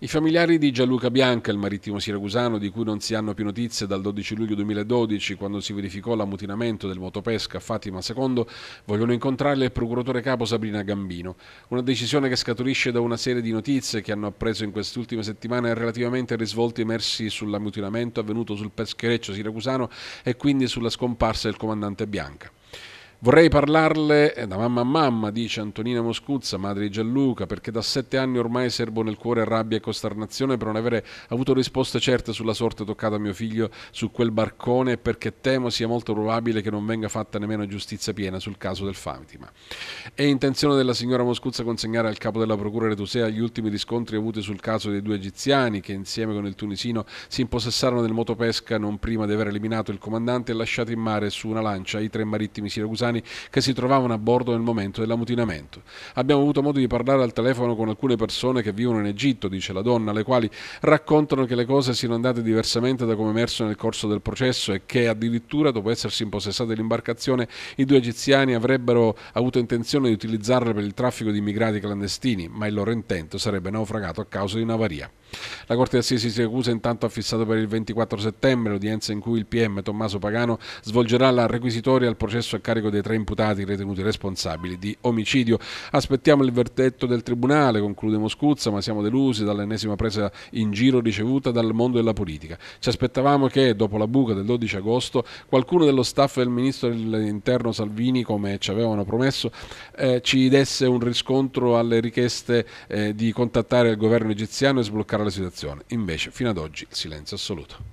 I familiari di Gianluca Bianca, il marittimo siracusano di cui non si hanno più notizie dal 12 luglio 2012 quando si verificò l'ammutinamento del motopesca Fatima II, vogliono incontrare il procuratore capo Sabrina Gambino. Una decisione che scaturisce da una serie di notizie che hanno appreso in queste ultime settimane relativamente ai risvolti emersi sull'ammutinamento avvenuto sul peschereccio siracusano e quindi sulla scomparsa del comandante Bianca. Vorrei parlarle eh, da mamma a mamma, dice Antonina Moscuzza, madre di Gianluca, perché da sette anni ormai serbo nel cuore rabbia e costernazione per non avere avuto risposte certe sulla sorte toccata a mio figlio su quel barcone e perché temo sia molto probabile che non venga fatta nemmeno giustizia piena sul caso del Famitima. È intenzione della signora Moscuzza consegnare al capo della procura Retusea gli ultimi riscontri avuti sul caso dei due egiziani che insieme con il tunisino si impossessarono del motopesca non prima di aver eliminato il comandante e lasciato in mare su una lancia i tre marittimi siracusani pakistani che si trovavano a bordo nel momento dell'ammutinamento. Abbiamo avuto modo di parlare al telefono con alcune persone che vivono in Egitto, dice la donna, le quali raccontano che le cose siano andate diversamente da come emerso nel corso del processo e che addirittura dopo essersi impossessate l'imbarcazione i due egiziani avrebbero avuto intenzione di utilizzarle per il traffico di immigrati clandestini, ma il loro intento sarebbe naufragato a causa di una varia. La Corte d'Assisi si accusa intanto ha fissato per il 24 settembre l'udienza in cui il PM Tommaso Pagano svolgerà la requisitoria al processo a carico dei tre imputati ritenuti responsabili di omicidio. Aspettiamo il verdetto del Tribunale, conclude Moscuzza, ma siamo delusi dall'ennesima presa in giro ricevuta dal mondo della politica. Ci aspettavamo che, dopo la buca del 12 agosto, qualcuno dello staff del Ministro dell'Interno Salvini, come ci avevano promesso, eh, ci desse un riscontro alle richieste eh, di contattare il governo egiziano e sbloccare sbloccare la situazione. Invece, fino ad oggi, silenzio assoluto.